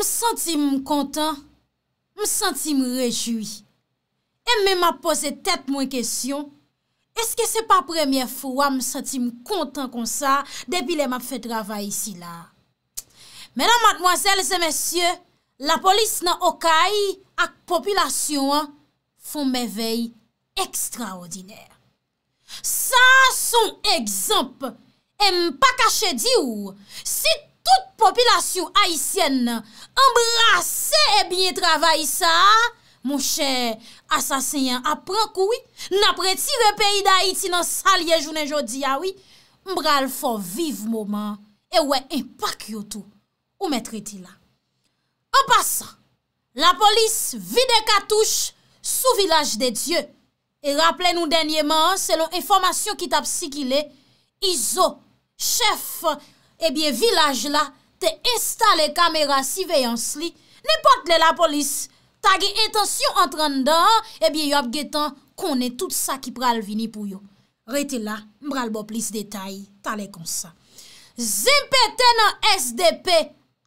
m senti m kontan, m senti m rejoui. E m mè m ap pose tèt mwen kesyon, eske se pa premye fwa m senti m kontan kon sa, debile m ap fè travay isi la. Mè nan madmoazèl zè mèsyè, la polis nan okay ak popilasyon, foun mè vey ekstraordinèr. Sa son ekzamp, e m pa kache di ou, sit, Wout popilasyon ayisyen nan, mbra se e eh bine travay sa, mwen che asasyen apren koui, napre ti ve peyi da iti nan salye jounen jodi yawi, ah mbral fò vive mouman, e wè impak yotou, ou mètri ti la. O pasan, la polis vide katouche, sou vilaj de Diyo, e rapple nou denye man, selon informasyon ki tap si ki le, Izo, chef, e eh bie vilaj la te estale kamera siveyans li, ne pot le la polis. Ta ge etansyon entran dan, e eh bie yo ap getan konen tout sa ki pral vini pou yo. Reti la, mbral bo plis detay, talekon sa. Zempe tenan SDP,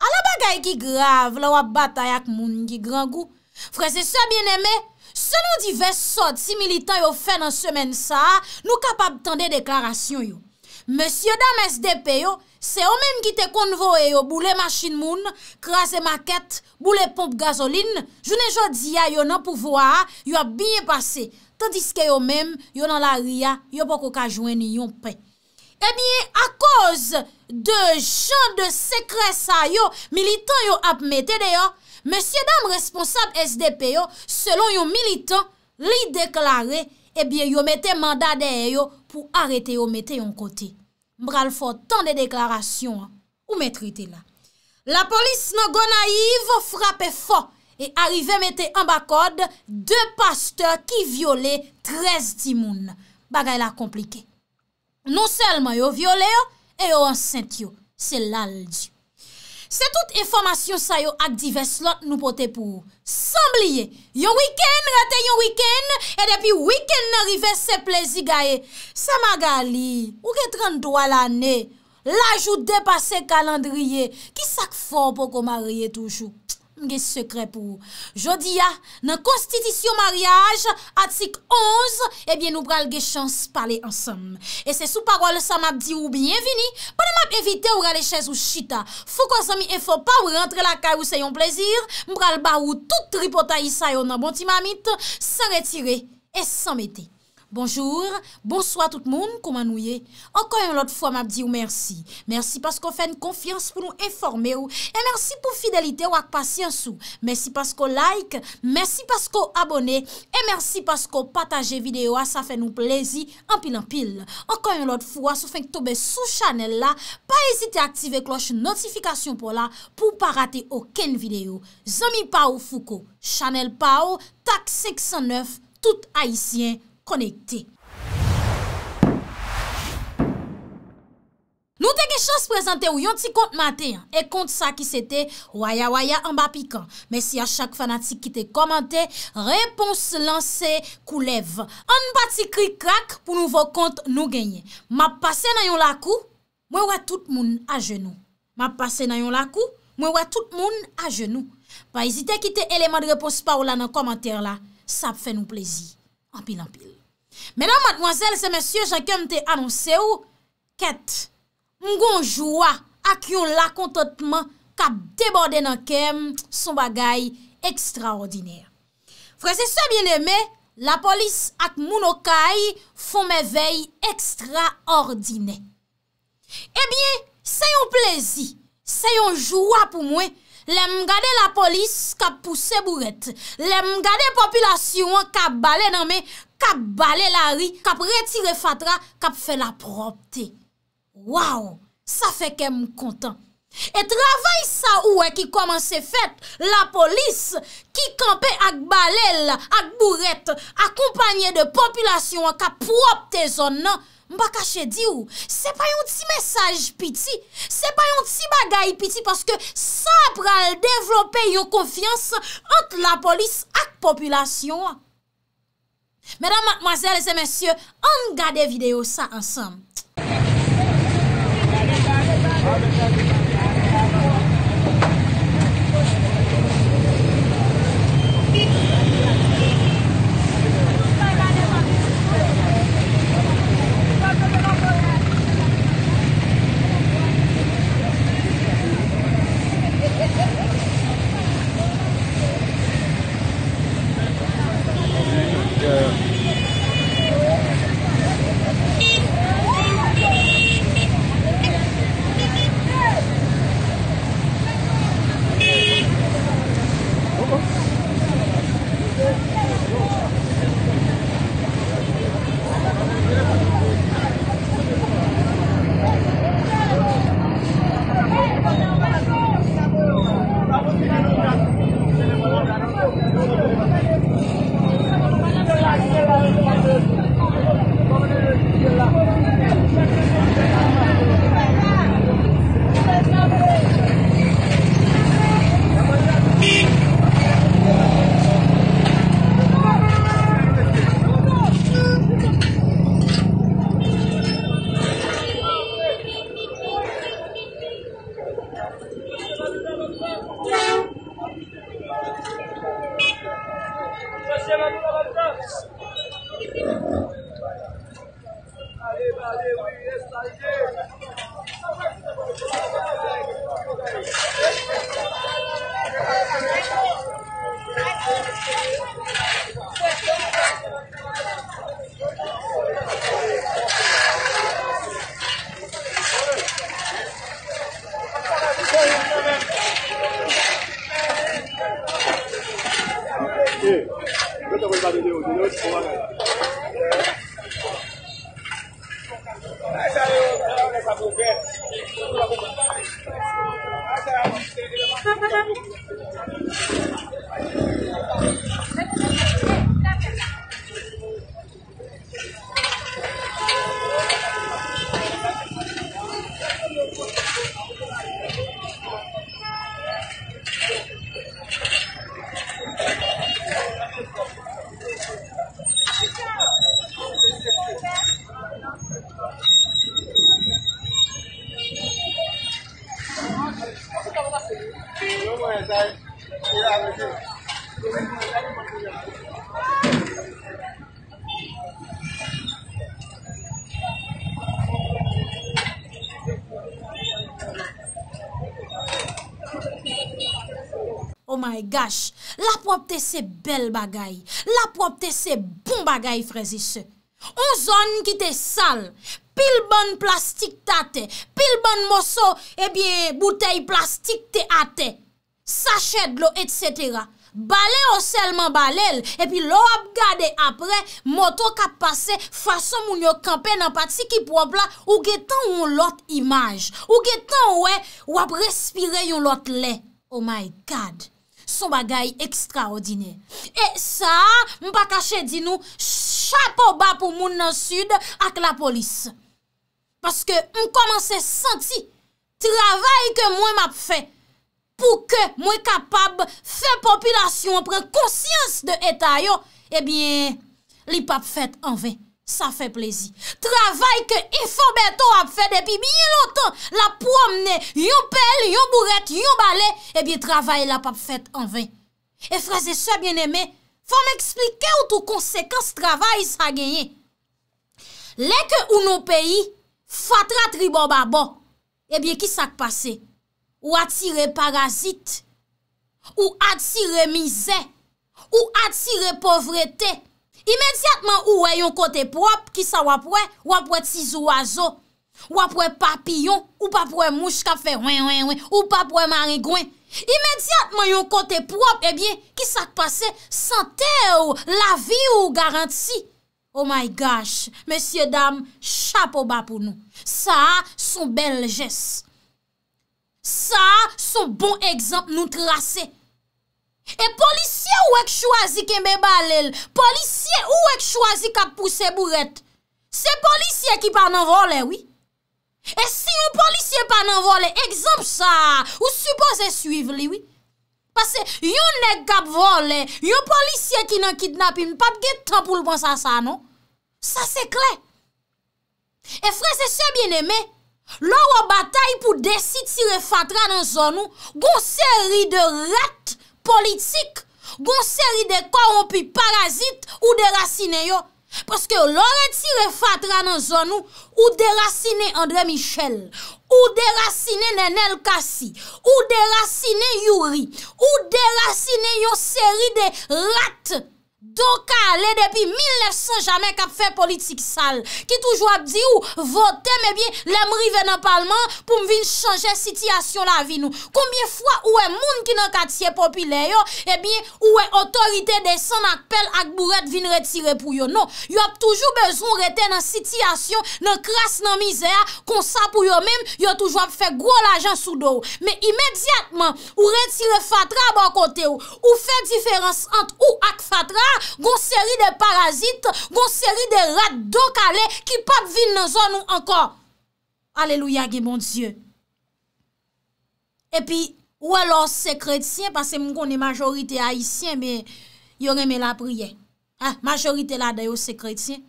ala bagay ki grav la wap batayak moun ki grangou. Frese sa bieneme, selon divers sot si militan yo fè nan semen sa, nou kapab tende deklarasyon yo. Monsye dam SDP yo, Se yo menm ki te konvo e yo boule masin moun, kras e maket, boule pomp gazolin, jounen jodi ya yo nan pouvo a, yo ap binye pase. Tandis ke yo menm, yo nan la ria, yo bako ka jweni yon pe. Ebyen, eh a koz de jan de sekresa yo, militan yo ap mette deyo, M. Dam responsable SDP yo, selon yon militan, li deklare, ebyen eh yo mette manda deyo pou arete yo mette yon kotey. bral fò tan de deklarasyon ou mètri te la. La polis nan gò naiv frapè fò e arrivé mètè an bakod dè pasteur ki viole trez timoun. Bagay la komplike. Non selman yo viole yo, e yo an sent yo. Se lal di. Se tout informasyon sa yo ak divers lot nou pote pou. Sambliye, yon wiken, rate yon wiken, e depi wiken n'arive se plezi gaye. Sa magali, ouke 32 al ane, lajou depase kalandriye, ki sak for pou komarye toujou. Mge sekre pou jodi ya nan konstitisyon maryaj atik 11, ebyen nou pral ge chans pale ansam. E se sou parol sa map di ou bienvini, pou nan map evite ou rale chèz ou chita. Fou kon sami e fò pa ou rentre la kaj ou se yon plezir, mbral ba ou tout ripota isayon nan bonti mamit, sa retire e sa mette. Bonjour, bonsoit tout moun, koumanouye. Enkwen yon lot fwa map di ou mersi. Mersi paskou fèn konfians pou nou informe ou. E mersi pou fidelite ou ak pasyans ou. Mersi paskou like, mersi paskou abone. E mersi paskou pataje videyo a sa fè nou plezi anpil anpil. Enkwen yon lot fwa sou fèn ktoube sou chanel la. Pa esite aktive kloche notifikasyon pou la pou pa rate oken videyo. Zomi pa ou fuko, chanel pa ou, tak 609, tout haisyen. Konekte. Nou te gen chans prezante ou yon ti kont mater. E kont sa ki sete, waya waya an ba pikan. Men si a chak fanatik ki te komante, repons lanse kou lev. An ba ti krik krak pou nouvo kont nou genye. Map pase nan yon lakou, mwen wè tout moun a jenou. Map pase nan yon lakou, mwen wè tout moun a jenou. Ba ezite kite eleman repos pa ou la nan komante la. Sa pfe nou plezi. Ampil ampil. Menan madmozèl se mèsyè jè kèm te anonsè ou, kèt, mgonjoua ak yon lakontotman kap deborde nan kèm son bagay ekstraordinè. Frèzè sè bienèmè, la polis ak mouno kèy fon mè vey ekstraordinè. Ebyen, eh sè yon plezi, sè yon joua pou mwen. Lèm gade la polis kap pouse bouret, lèm gade popilasyon kap bale nanme, kap bale la ri, kap retire fatra, kap fè la propte. Waou, sa fè kem kontan. E travay sa ouè e ki komanse fèt, la polis ki kampe ak bale la, ak bouret, akompanyè de popilasyon kap propte zon nanme. Mbakache di ou, se pa yon ti mesaj piti, se pa yon ti bagay piti, paske sa pral devlope yon konfians anta la polis ak populasyon. Mwenan mwazel e zemensy, an gade video sa ansam. La prop te se bel bagay. La prop te se bon bagay frezise. On zon ki te sal. Pil bon plastik te ate. Pil bon moso ebi butey plastik te ate. Sachet lo et cetera. Bale o selman bale el. Ebi lo ap gade apre. Motok ap pase fason moun yo kampe nan pati ki prop la. Ou getan ou lot imaj. Ou getan ou e wap respire yon lot le. Oh my God. Son bagay ekstra odine. E sa, m pa kache di nou, chapo ba pou moun nan sud ak la polis. Paske m komanse senti, travay ke mwen map fe, pou ke mwen kapab fe popilasyon, pren konsyans de etay yo, e bien, li pap fet anve. Sa fe plezi. Travay ke ifo beto ap fede, epi biye lotan la pou amene, yon pel, yon buret, yon bale, ebiye eh travay la ap fede an ven. E fraze se bieneme, fwa m eksplike ou tou konsekans travay sa genye. Lek ou nou peyi, fatra tri bon ba eh bon, ebiye ki sak pase? Ou atire parazit, ou atire mize, ou atire povrete, Imediatman ou wè yon kote prop, ki sa wap wè, wap wè tiz ou wazo, wap wè papillon, wap wè mouche kafe, wè wè wè, wap wè marigouen. Imediatman yon kote prop, ebyen, eh ki sa kpase, sante ou, la vi ou garanti. Oh my gosh, monsie dam, cha po ba pou nou. Sa son bel jes. Sa son bon ekzamp nou trase. E polisye ou ek chwazi keme balel, polisye ou ek chwazi kak pouse bouret, se polisye ki pa nan vole, oui. E si yon polisye pa nan vole, ekzamp sa, ou suppose suive li, oui. Pase, yon nek kap vole, yon polisye ki nan kidnapin, pap getan pou lponsan sa, non? Sa se kle. E fre se se bieneme, lor wabatay pou desi tire fatra nan zonou, gonseri de rette, politik, goun seri de korompi parazit ou derasine yo. Paske lor eti refatra nan zon nou ou derasine André Michel, ou derasine Nenel Kassi, ou derasine Youri, ou derasine yo seri de ratte. Donka, le depi 1900 jamen kap fe politik sal. Ki toujwa ap di ou, vote, me bie, lemri ven nan palman pou m vin chanje sityasyon la vi nou. Koumbye fwa ou e moun ki nan katye popile yo, e bie, ou e otorite desan ak pel ak buret vin retire pou yo. Non, yo ap toujwa bezon rete nan sityasyon, nan kras nan mizè ya, konsa pou yo mem, yo toujwa ap fe gwo la jansou do. Me imediatman, ou retire fatra ban kote yo, ou fe diferans ant ou ak fatra, Gon seri de parazit Gon seri de rat do kalè Ki pat vin nan zon nou ankon Aleluya gen bon Diyo E pi ou alò se kretien Pase moun kon ni majorite haïtien Ben yon reme la priyen Majorite la dayo se kretien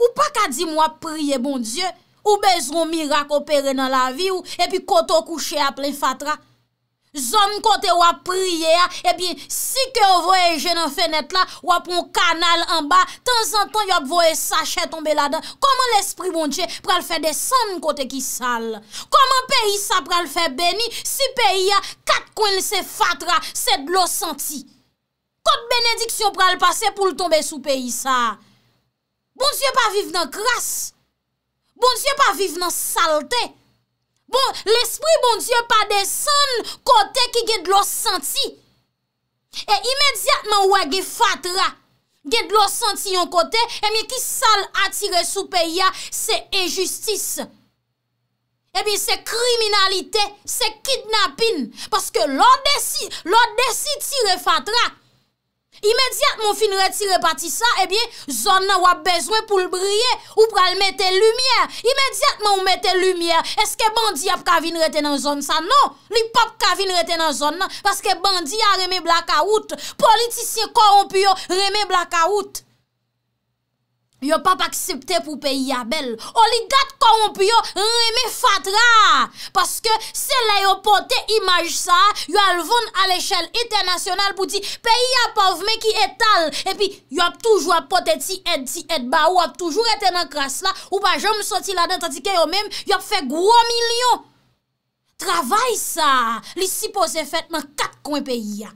Ou pa ka di mwa priye bon Diyo Ou bezon mi rakopere nan la vi Ou e pi koto kouche a plen fatra Zom kote wap priye a, e bin, si ke woye je nan fenet la, wap wap kanal an ba, tan zan tan yop woye sache tombe la dan. Koman l'esprit bonche pral fè de san kote ki sal? Koman peyi sa pral fè beni, si peyi a, kat kon se fatra, se dlo senti? Kote benediksyon pral pase pou l'tombe sou peyi sa? Boun siye pa vive nan kras? Boun siye pa vive nan salte? Boun siye pa vive nan salte? Bon, l'esprit bon dieu pa desen kote ki gen d'lo senti. E imediatman wè gen fatra, gen d'lo senti yon kote, e mi ki sal atire soupeya se e justis. E bi se kriminalite, se kidnapin, paske lò desi tire fatra. imediat moun fin reti repati sa, ebyen, eh zon nan wap bezwen pou l'briye, ou pral mette lumiye, imediat moun mette lumiye, eske bandi ap kavin rete nan zon sa, nan, li pap kavin rete nan zon nan, paske bandi a reme blakaout, politisyen korompyo reme blakaout, Yo pa pa aksepte pou peyi ya bel. O li gat konp yo reme fatra. Paske se la yo pote imaj sa, yo alvon al eshel internasyonal pou ti peyi ya pov me ki etal. E pi yo ap toujou ap pote ti et ti et ba ou ap toujou eten an kras la. Ou pa jom soti la dan tatike yo mem, yo ap fe gro milyon. Travay sa, li si pose fet man kat kon peyi ya.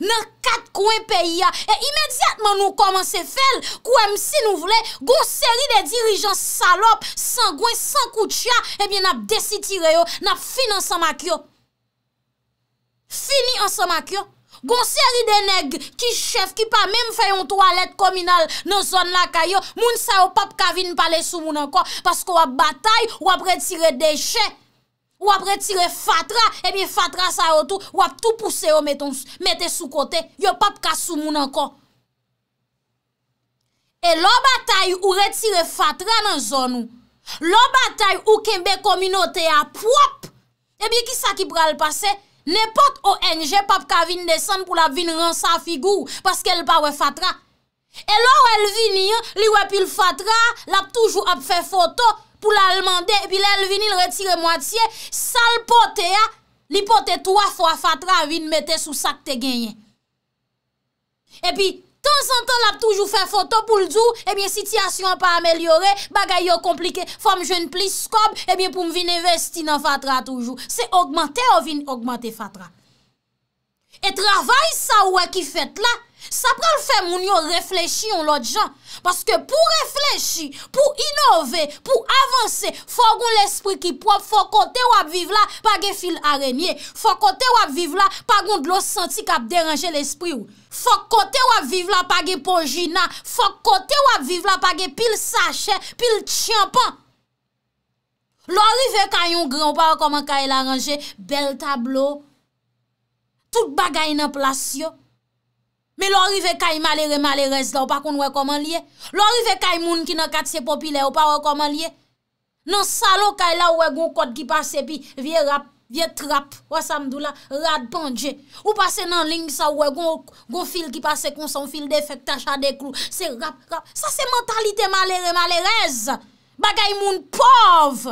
nan kat kwen peyi ya, e imediatman nou komanse fel, kwen si nou vle, goun seri de dirijan salop, san gwen, san kout ya, ebyen ap desi tire yo, ap fin ansan mak yo. Fini ansan mak yo. Goun seri de neg, ki chef, ki pa menm feyon toalet kominal, nan zon lakay yo, moun sa yo pap kavin pale sou moun anko, pasko wap batay, wap retire deshe. Ou ap retire fatra, ebi eh fatra sa otou, ou ap tou pousse ou mette sou kote, yo pap ka sou moun ankon. E lo batay ou retire fatra nan zon ou, lo batay ou kembe kominote ap wop, ebi ki sa ki pral pase, nepot o NG pap ka vin desan pou la vin ran sa figou, paske el pa we fatra. E lor el vin yon, li we pil fatra, la pou toujou ap fe foto, pou l'allemandè, epi lè l'vinil retire mwatiè, sal pote ya, li pote 3 fwa fatra vin metè sou sak te genyen. Epi, ton son ton l ap toujou fè foto pou l djou, epi, eh sityasyon pa amelyore, bagay yo komplike, fòm jen pli skob, epi, pou m vin investi nan fatra toujou. Se augmentè, o vin augmentè fatra. E travay sa wè ki fèt la, Sa prel fè moun yo reflechi yon lot jan. Paske pou reflechi, pou inove, pou avanse, fò kon l'esprit ki prop, fò kote wap vive la, pa ge fil arenie. Fò kote wap vive la, pa gon dlo senti kap deranje l'esprit ou. Fò kote wap vive la, pa ge pojina. Fò kote wap vive la, pa ge pil sache, pil tsyanpan. Lò rive kanyon granpa wakoman kanyon laranje, bel tablo, tout bagay nan plasyon. Me lò rive kay malere malerez la w pa kon wè koman liye. Lò rive kay moun ki nan katse popile w pa wè koman liye. Nan salo kay la wè goun kote ki pase pi vie rap, vie trap. Wè samdou la, rad pandje. Ou pase nan ling sa wè goun fil ki pase kon son fil de fekta chade klou. Se rap, rap. Sa se mentalite malere malerez. Ba kay moun pov.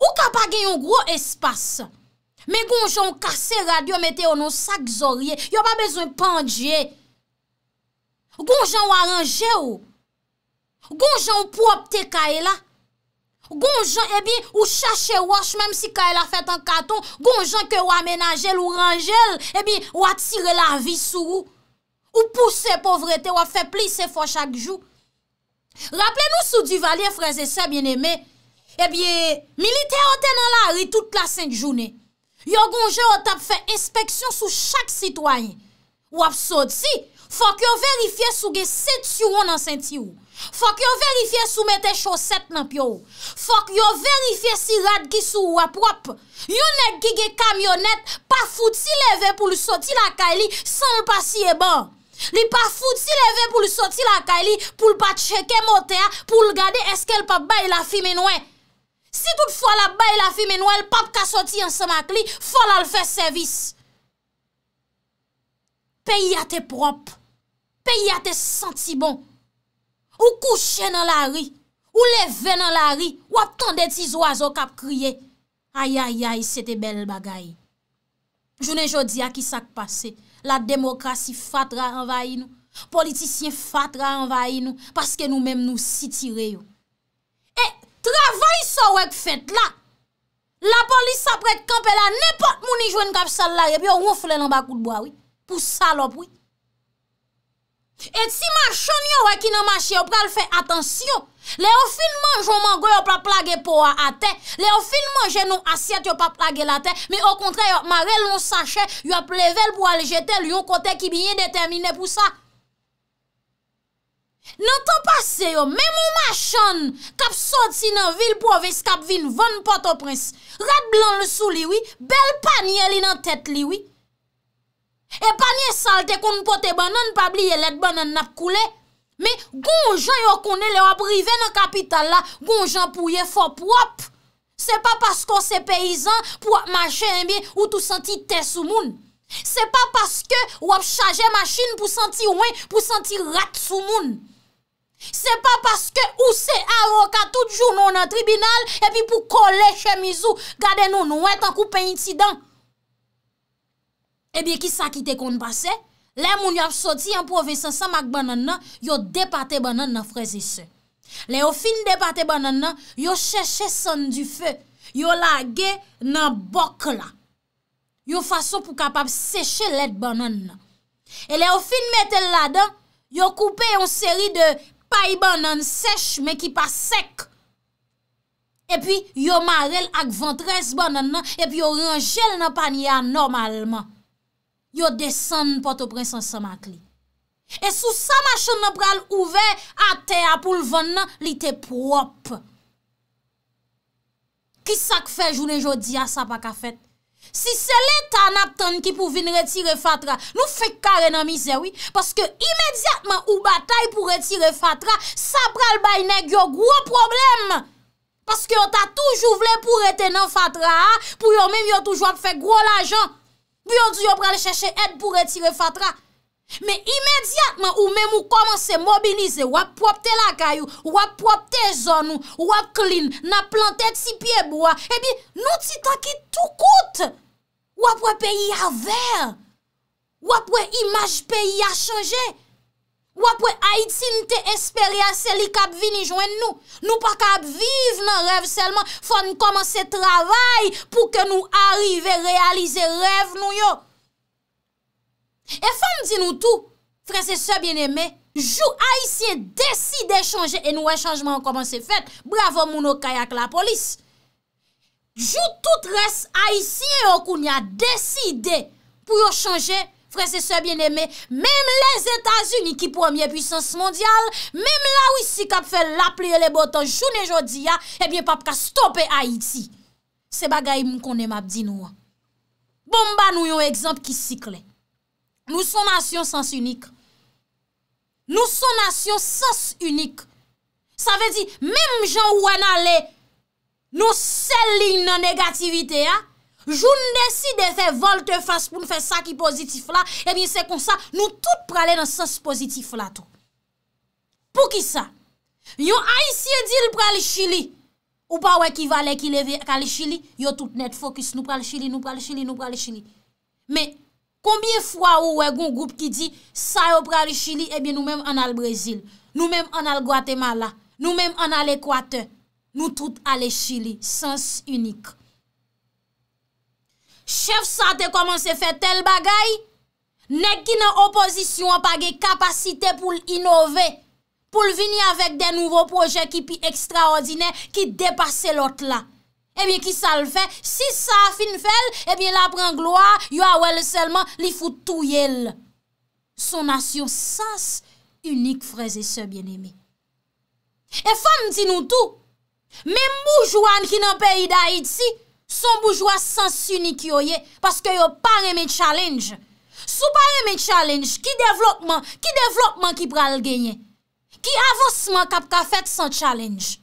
Ou ka pa gen yon gro espas. Men gonjan ou kase radyo mette ou nou sak zorye, yo ba bezon pandye. Gonjan ou a ranje ou. Gonjan eh ou pou opte kaela. Gonjan ebi ou chache wosh menm si kaela fet an katon. Gonjan ke ou amenaje l ou ranje el, ebi ou atire la vi sou ou. Ou pousse povrete ou a fepli se fwa chak jou. Raple nou sou di valye freze se bieneme. Ebi milite ou tenan la ri tout la senk jounen. Yo gonje o tap fe inspeksyon sou chak sitwanyen. Wap soti, fok yo verifiye sou ge set yon nan senti ou. Fok yo verifiye sou mete choset nan pyo ou. Fok yo verifiye si rad ki sou wap wap. Yon e gigye kamyonet pa foti leve pou li soti la kay li, san l pa si e ban. Li pa foti leve pou li soti la kay li, pou l pa cheke mote a, pou l gade eske l pa bay la fime noue. Si tout fwa la bay la fi menwèl, pap ka soti an semak li, fwa la l fè servis. Peyi a te prop, peyi a te senti bon. Ou kouche nan la ri, ou leve nan la ri, ou ap tende ti zo azo kap kriye. Ayayay, se te bel bagay. Jounen jodi a ki sak pase, la demokrasi fatra anvay nou, politisyen fatra anvay nou, paske nou menm nou si tire yo. Travay sa wèk fèt la, la polis sa prèt kampe la, nepot mouni jwen kap sal la, yè bi yo ronf lè nan bakout bwa wè, pou salop wè. Et si marchon yo wè ki nan marchè, yo pral fè atensyon. Le yo fin manj yo man gwe yo pa plage pou wè a te, le yo fin manj yo nou asyat yo pa plage la te, mi yo kontre yo, ma rel nou sache, yo plevel pou wè jete, yo kontè ki biye detemine pou sa. Nan tan pase yo, me mou machan, kap sot si nan vil pou aves kap vin van potoprens. Rat blan le sou liwi, bel panye li nan tet liwi. E panye salte kon pote banan, pabli ye let banan nap koule. Me, gonjan yo kone le wap rive nan kapital la, gonjan pou ye fop wop. Se pa pas kon se peyizan pou wap mache en biye ou tou santi te sou moun. Se pa pas kon se peyizan pou wap chaje machin pou santi ouen, pou santi rat sou moun. Se pa paske ou se avoka tout joun nou nan tribinal, epi pou kole chemizou, gade nou nou etan koupe inti eh dan. Ebiye ki sa kite kon pase, le moun yap soti an pove san san mak banan nan, yo depate banan nan freze se. Le yo non? fin depate banan nan, yo seche san du fe, yo lage nan bok la. Yo faso pou kapap seche let banan nan. E le yo fin metel la dan, yo koupe yon seri de... Pa yi ban nan sech me ki pa sek. E pi yo marel ak ventres ban nan nan, e pi yo ranjel nan panye an normalman. Yo desen poto prensan sa mak li. E sou sa machan nan pral ouve, ate apoul van nan, li te prop. Ki sak fe jounen jodi a sa pa ka fet? Si se le tanap tan ki pou vin retire fatra, nou fek kare nan mizerwi. Paske imediatman ou batay pou retire fatra, sa pral bayne gyo gwo problem. Paske yo ta toujou vle pou retenan fatra, pou yo men yo toujou ap fek gwo lajan. Bi yo di yo pral cheshe et pou retire fatra. Me imediatman ou men mou komanse mobinize, wap wap te lakayou, wap wap te zonou, wap klin, na plantet si pieboua, e eh bi nou ti taki tout koute. Wap wap peyi a ver, wap wap imaj peyi a chanje, wap wap a itin te esperiase li kap vini jwen nou. Nou pa kap vive nan rev selman fon komanse travay pou ke nou arrive realize rev nou yo. E fan di nou tou, frese se bieneme, jou Haitien deside chanje, e nou wè chanjman wè koman se fèt, bravo moun wè kayak la polis. Jou tout res Haitien wè koun ya deside pou yo chanje, frese se bieneme, mèm lè Zeta Zuni ki pwamye pwisans mondial, mèm la wè si kap fè lap lè le botan jounè jodi ya, e bè pap ka stopè Haiti. Se bagay moun konè map di nou wè. Bon ba nou yon ekzamp ki sikle. Nou son asyon sens unik. Nou son asyon sens unik. Sa ve di, mem jan ou wena le, nou sel li nan negativite ya. Joun desi de fe volte face pou nou fe sa ki pozitif la, e bin se kon sa, nou tout prale nan sens pozitif la tou. Pou ki sa? Yo a yisi e diri prale chili, ou pa wè ki vale ki leve kale chili, yo tout net fokus, nou prale chili, nou prale chili, nou prale chili. Me, Koumbye fwa ou wè goun goup ki di, sa yo pral chili, ebi eh nou mèm an al Brezil, nou mèm an al Guatemala, nou mèm an al Ekwate, nou tout ale chili, sens unik. Chef santé koman se fè tel bagay, nek ki nan opozisyon apage kapasite pou l'inove, pou l'vini avèk de nouvo proje ki pi ekstraordinè, ki depase lot la. Ebyen eh ki sa l fè, si sa a fin fèl, ebyen eh la pran gloa, yo a wèl selman li foutou yel. Son asyon sans unik freze se bien eme. E fan di nou tou, men moujouan ki nan peyi da iti, son moujouan sans unik yo ye, paske yo pareme challenge, sou pareme challenge ki devlopman, ki devlopman ki pral genye, ki avosman kapka fèt san challenge.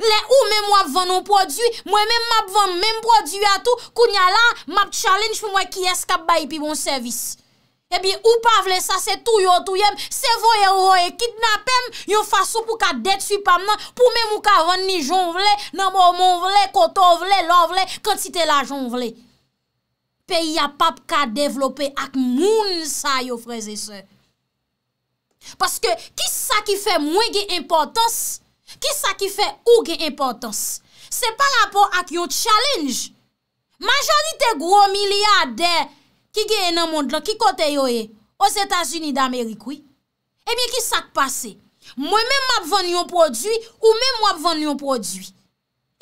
Le ou men wap ven nou prodwi, mwen men wap ven men prodwi atou, kou nyalan, map challenge pou mwen ki eskap bayi pi bon servis. Ebi, ou pa vle sa, se tou yo tou yem, se vo yo yo e kidnapem, yo faso pou ka detu pa mnen, pou men mou ka ven ni jon vle, nan mou moun vle, koto vle, lor vle, kantite la jon vle. Pe, ya pap ka devlope ak moun sa yo freze se. Paske, ki sa ki fe mwen ge importans? Ki sa ki fe ou gen importans? Se pa rapor ak yo challenge, majanite gro miliade de ki gen nan mond lo, ki kote yo e, os Etats-Unis d'Amerikoui, ebyen ki sa k'pase? Mwen men m ap ven yon prodwi, ou men m ap ven yon prodwi?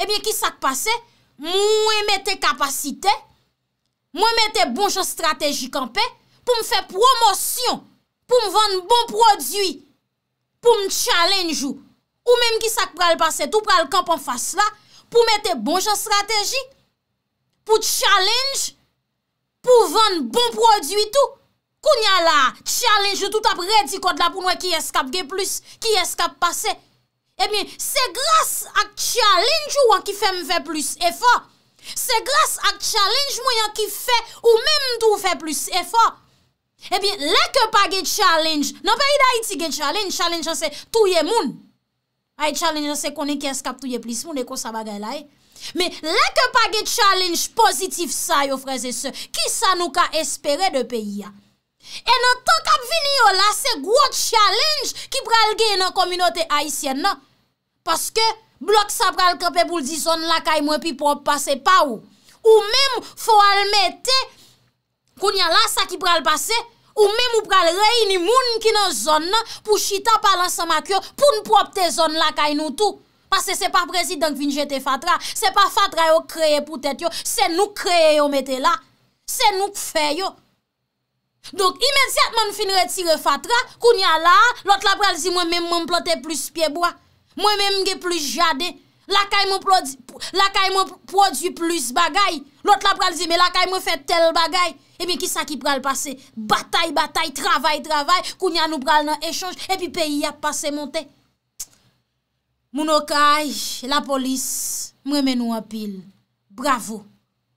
Ebyen ki sa k'pase? Mwen men te kapasite, mwen men te bonjou strategik anpe, pou m fe promosyon, pou m ven bon prodwi, pou m challenge ou, Ou menm ki sak pral pase, tou pral kamp an fase la, pou mette bon jan strategi, pou challenge, pou ven bon prodwi tou. Kou nyan la challenge, tout ap redikot la pou noue ki eskap ge plus, ki eskap pase. Ebyen, eh se glas ak challenge ou an ki fe mfe plus efo. Se glas ak challenge mwen an ki fe ou menm tou fe plus efo. Ebyen, eh leke pa ge challenge, nan pe yi da iti ge challenge, challenge an se tou ye moun. Ay chalenge se konen kens kap touye plis moun eh. de kon sa bagay la e. Me leke pa ge chalenge pozitif sa yo freze se. Ki sa nou ka espere de peyi ya. E nan ton kap vini yo la se gwo chalenge ki pralge ene kominote aisyen nan. Paske blok sa pral kap e pou ldi son la kay mwen pi pou ap pase pa ou. Ou men fo alme te konen la sa ki pral base. Ou mèm ou pral rey ni moun ki nan zon nan pou chita palan sa mak yo pou nou propte zon lakay nou tou. Pase se pa prezidank vin jete fatra, se pa fatra yo kreye pou tet yo, se nou kreye yo mette la, se nou kfe yo. Donk imediatman fin retire fatra, koun ya la, lot la pral zi mèm mèm plote plus pieboa, mèm mèm ge plus jade, lakay mèm produ plus bagay, lot la pral zi mèm lakay mèm fè tel bagay. E mi kisa ki pral pase, batay, batay, travay, travay, kounyan nou pral nan echange, epi peyi ap pase monte. Moun okay, la polis, mwen menou apil, bravo,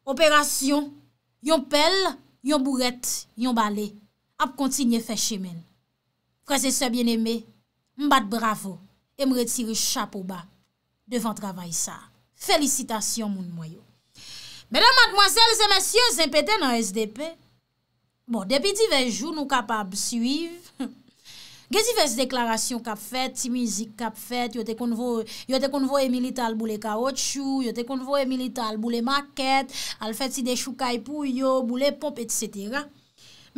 operasyon, yon pel, yon buret, yon bale, ap kontinye feche men. Prese se bieneme, mbat bravo, e mretire chapou ba, devan travay sa. Felicitasyon moun mwayo. Mèdèm magmwansèl, zè mèsyè, zè mpèdè nan SDP. Bon, depi diwè joun nou kapab suiv. Gè diwè zè deklarasyon kap fèt, ti mizik kap fèt, yo te konvo e milita al boule kaotchou, yo te konvo e milita al boule makèt, al fèt si de chou kaipou yo, boule pop, etc.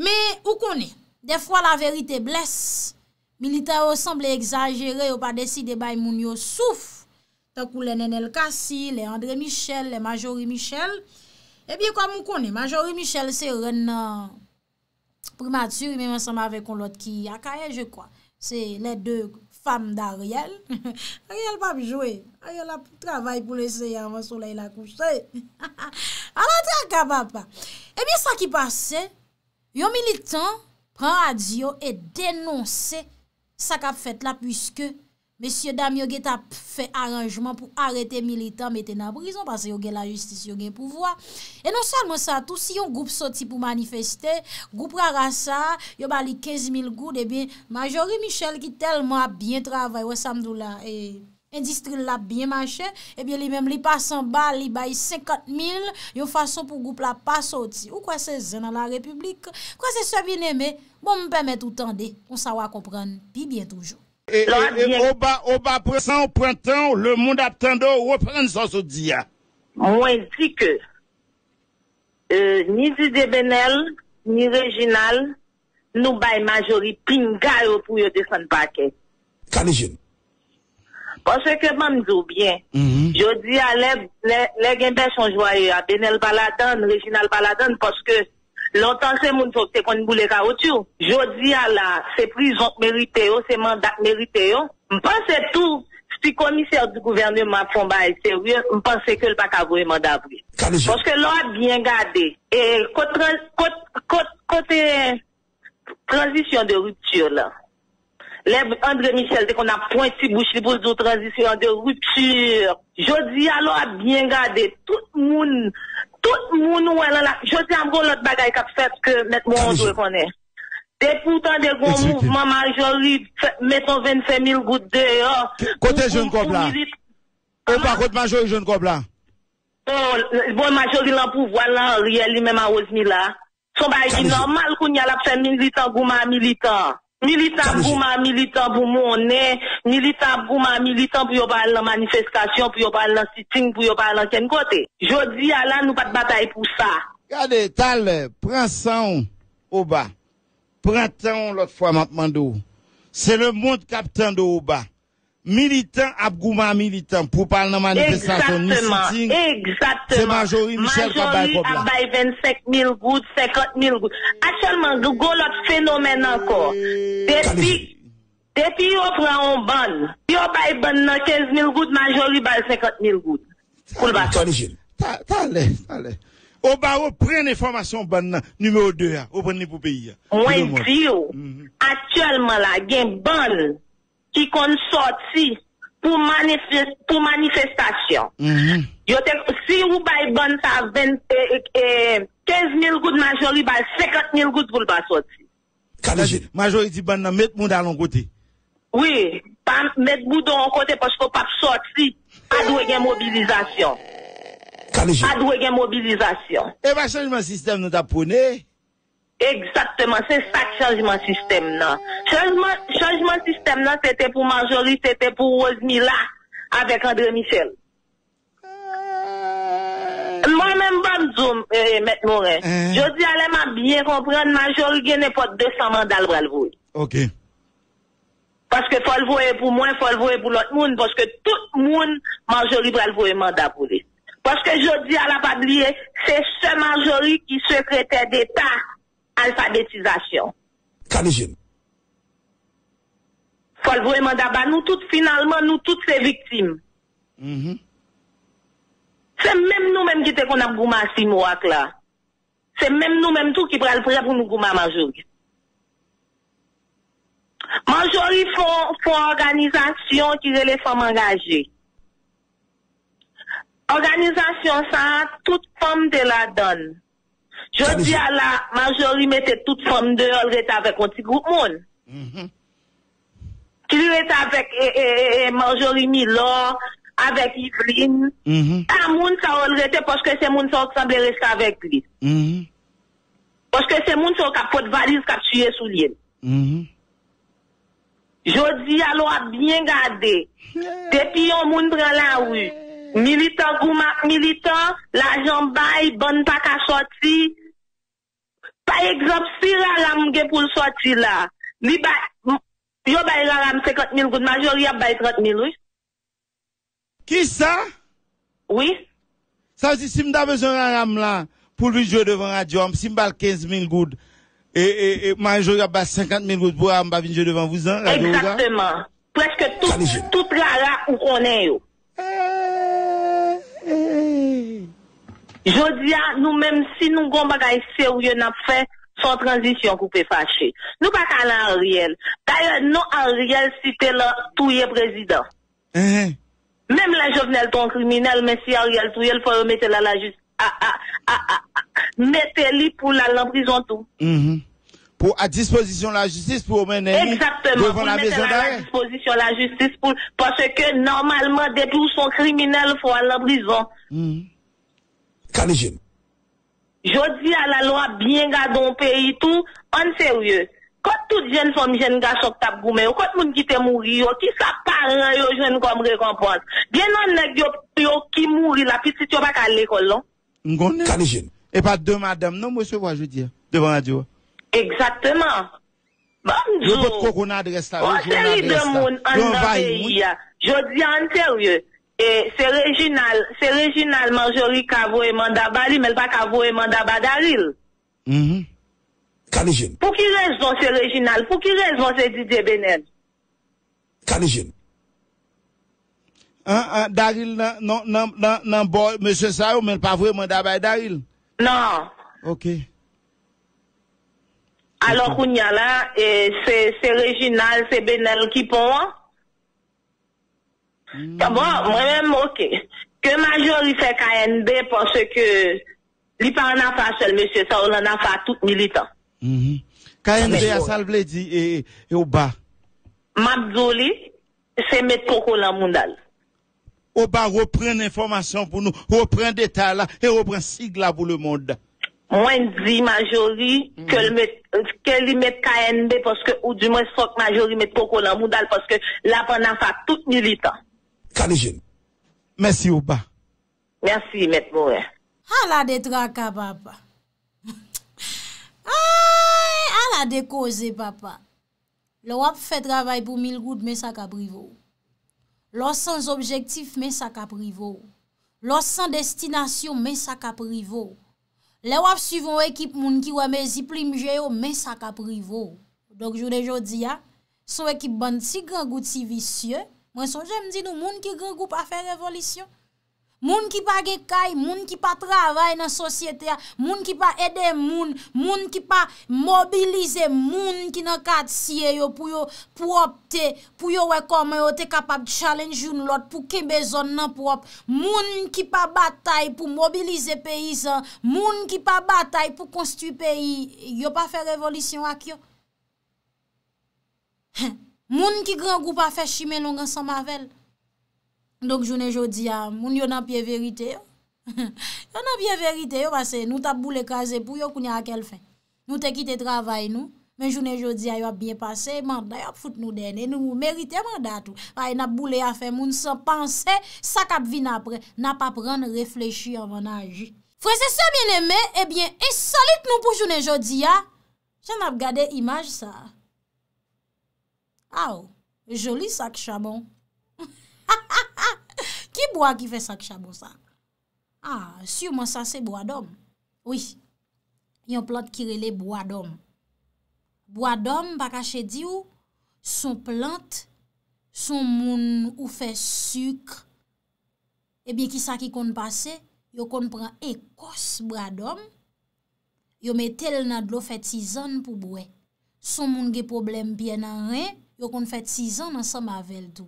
Mè, ou konè, defwa la verite blès, milita yo semble exagere, yo pa deside bay moun yo souf. sa kou le Nenel Kassi, le André Michel, le Majorie Michel. Ebyen kwa mou konen, Majorie Michel se ren nan euh, primaturi, mè mè sa mè ave kon lot ki akaye, je kwa. Se le dè fèm d'Ariel, Ariel babjowe, Ariel la travay pou lesey avan soley la kouche. A la tè akaba pa. Ebyen eh sa ki pase, yon militant pran adyo e denonse sa ka fèt la pwiske Mesye dam yo gen ta fe aranjman pou arete militan mette nan brison Pase yo gen la justis, yo gen pouvoi E non san mwen sa tou, si yon goup soti pou manifeste Goup rasa, yo bali 15000 goud Ebyen, eh majori Michel ki telman ap bien travay eh Ou samdou la, e, industry la bien manche Ebyen, li mem li pasan ba, li bayi 50.000 Yon fason pou goup la pa soti Ou kwa se zen nan la republik Kwa se se bineme, bon mwen pemet ou tende On sa wakopren, bi bien toujou E oba apresan ou prentan ou le moun ap tendan ou repren san sou diya? Mwen si ke, euh, ni zide Benel, ni Reginald, nou bay majori pingay ou pou yo defan pakè. Kale jen? Pò se ke mam zou bien, jodi alev le genpè son jwaye a Benel Paladon, Reginald Paladon, pòs ke Longtemps, c'est mon fok pas kon boule Je dis à la, ces prison méritées, oh, c'est mandats mandat oh. je pense que tout, si commissaire du gouvernement font bail sérieux, pense que le pas avoué mandat Parce que l'on a bien gardé. Et côté, côté transition de rupture là, André Michel, dès qu'on a pointé bouche, il pose de transition, de rupture. Je dis alors à bien garder tout le monde, tout le monde, je dis encore l'autre bagaille qui fait que maintenant on doit qu'on Des pourtant des grands mouvements majoritaires, mettons 25 000 gouttes dehors. Côté jeune cop là. Ou par hein? contre, majorité jeune cop là. Oh, bon, majorité pour pour là, réel, lui-même à Rosemilla. Son bail normal qu'on y a la militant, gouma militant. Militant gouma, militant pour monnaie, militant gouma, militant pour parler la manifestation, pour parler la sitting, pour parler de côté. Je dis à là, nous pas de bataille pour ça. Regardez, Tal, prends sang au bas. Prends l'autre fois, Mandou, C'est le monde capitaine de au bas militant abgouma militant pour parler de manifestation ni sitting. Exactement. C'est majorité Michel qui a 25 000 gouttes, 50 000 gouttes. Actuellement, ah, nous avons l'autre phénomène encore. Eh, depuis, depuis on prend un ban, puis on un ban 15 000 gouttes, majorité bail 50 000 gouttes. Pour le bâton. T'allez, allez Au bas, on prend formation ban numéro 2, on hein. prend pour pays. Hein. Oui, oh, mhm. Actuellement, là, il y a ban qui sont sorti pour manifester pour manifestation. Mhm. si vous avez bon ça 15 000 eh, eh, eh, gouttes majorité, bah 50 000 gouttes pour le pas sortir. Majorité bon ben, mettre mettre à dans côté. Oui, pas mettre boudon en côté parce qu'on pas sorti. Pas de mobilisation. Pas de mobilisation. Et pas changement système nous t'a Exactement, c'est ça que changement système là. Changement, changement système là, c'était pour Marjorie, c'était pour Rosemilla avec André Michel. Moi-même, bon zoom, euh, M. Morin. Hein? Je dis à m'a bien comprendre, n'y a pas 200 mandats pour le vouer. Ok. Parce que faut le voir pour moi, faut le voir pour l'autre monde, parce que tout le monde, Marjorie va le voir mandat pour lui. Parce que je dis à la pablier, c'est ce majorité qui secrétaire d'État alfabetizasyon. Kade jen? Folvou e mandaba, nou tout, finalman, nou tout se viktim. Se mèm nou mèm gite kon ap gouman si mou ak la. Se mèm nou mèm tou ki pral prè pou nou gouman manjou. Manjou li fò fò organizasyon ki jè le fò manjou. Organizasyon sa an tout pomme de la donne. Jodi a la, marjori me te tout fom de ol rete avek onti goup moun. Mm-hmm. Ki li rete avek eh, eh, eh, marjori mi lor, avek i brin. Mm-hmm. A ah, moun sa ol rete poske se moun sa oksanbe resta avek li. Poske se moun sa o ka pot valiz ka suye sou liye. Mm-hmm. Jodi a lo a byen gade. Depi yo moun bran la ou. Milita, la jambay, bon pak a soti. Pa egzop, si la ram gen pou soti la, li ba, yo bay la ram 50.000 goud, majo li yap bay 30.000 ouy. Ki sa? Oui. Sa ou si si m da bezon la ram la pou vin jo devan a diwam, si m bal 15.000 goud, e, e, e, majo li yap bay 50.000 goud pou ram bay vin jo devan vizan? Eksakteman. Preske tout, tout la la ou konen yo. Eee. Eh, dis à nous-mêmes, si nous avons des sérieux avons fait, son transition coupé fâché. Nous pas qu'à réel. D'ailleurs, non, Ariel, c'était là, tout est président. Même la Jovenel, ton criminel, mais si Ariel, tout il faut remettre là la justice. Ah ah ah ah Mettez-le pour la prison tout. Mm-hmm. Pour à disposition la justice pour mener Exactement, pour la mettre à disposition la justice pour, parce que normalement, des tous sont criminels, il faut aller en prison. Mm-hmm. Je dis à la loi bien gardon pays tout, en sérieux. Quand toute jeune femme, jeune garçon tape goumé, quand tout monde qui te mouru, qui sa parent yo jeune comme récompense. Bien on nèg yo qui mouri la petite yo pas à l'école non. Et pas deux madame non monsieur je veux dire devant radio. Exactement. Bonjour. Je veux qu'on adresse là, je veux qu'on adresse Je dis en sérieux. E se rejinal, se rejinal manjori kavou e mandaba li men pa kavou e mandaba Daril. Mh mh. Kali jen? Pou ki rejnon se rejinal, pou ki rejnon se didye benen? Kali jen? Daril nan mwen se sayo men pa kavou e mandaba Daril? Nan. Ok. Alok ou nyan la, eh, se rejinal se benen ki pou an? Mm. Bon, moi-même, ok. Que Majori fait KNB parce que lui pas en affaire seul, monsieur, ça, on en fait tout militant. Mm -hmm. KNB a salvé dit et, et au bas. c'est mettre coco dans monde. Au bas, reprend l'information pour nous, reprend l'État, là et reprend sigle pour le monde. Moi, je dis majori mm. que lui met KNB parce que, ou du moins, faut que majori mette coco dans monde, parce que là, on a fait tout militant. Kade jen. Mersi ou pa. Mersi met mou. A ah, la de tra ka papa. A ah, la de koze papa. Le wap fe travay pou mil gout me sa ka privou. Le wap san objektif me sa ka privou. Le wap san destinasyon me sa ka privou. Le wap suivon ekip moun ki wame ziplim jeyo me sa ka privou. Dok jounen jodi ya. Son ekip ban ti gran gouti visyeu. Mwen so jèm zidou, moun ki gri goup a fè revolisyon. Moun ki pa gekay, moun ki pa travay nan sosyete a, moun ki pa edè moun, moun ki pa mobilize, moun ki nan kat siye yo pou yo pou opte, pou yo wekome yo te kapap challenge yon lot pou ki bezon nan pou opte. Moun ki pa batay pou mobilize peyizan, moun ki pa batay pou konstu peyi, yo pa fè revolisyon ak yo. Hè. Moun ki gran goup a fe shime loun gansan mavel. Donk jounen jodi a, moun yo nan pie verite yo. Yo nan pie verite yo, pase nou tap boule kaze pou yo koun ya akel fe. Nou te kite travay nou, men jounen jodi a yo ap bien pase, manda yo ap foute nou dene, nou mou merite manda tou. Ay, nan boule a fe, moun se panse, sak ap vin apre, nan ap ap rande reflechi avan aji. Frense se mien eme, eh e bien insolite nou pou jounen jodi a. Jounen ap gade imaj sa a. Ah, a ou, joli sak chabon. Ki bwa ki fe sak chabon sa? A, surman sa se boadom. Oui, yon plant kirele boadom. Boadom, baka chedi ou, son plant, son moun ou fe suk, e eh bie ki sa ki kon pase, yo kon pran ekos boadom, yo me tel nad lo fe tizan pou bwe. Son moun ge problem bien an rey, Yo kon fè tizan nan sa mavel tou.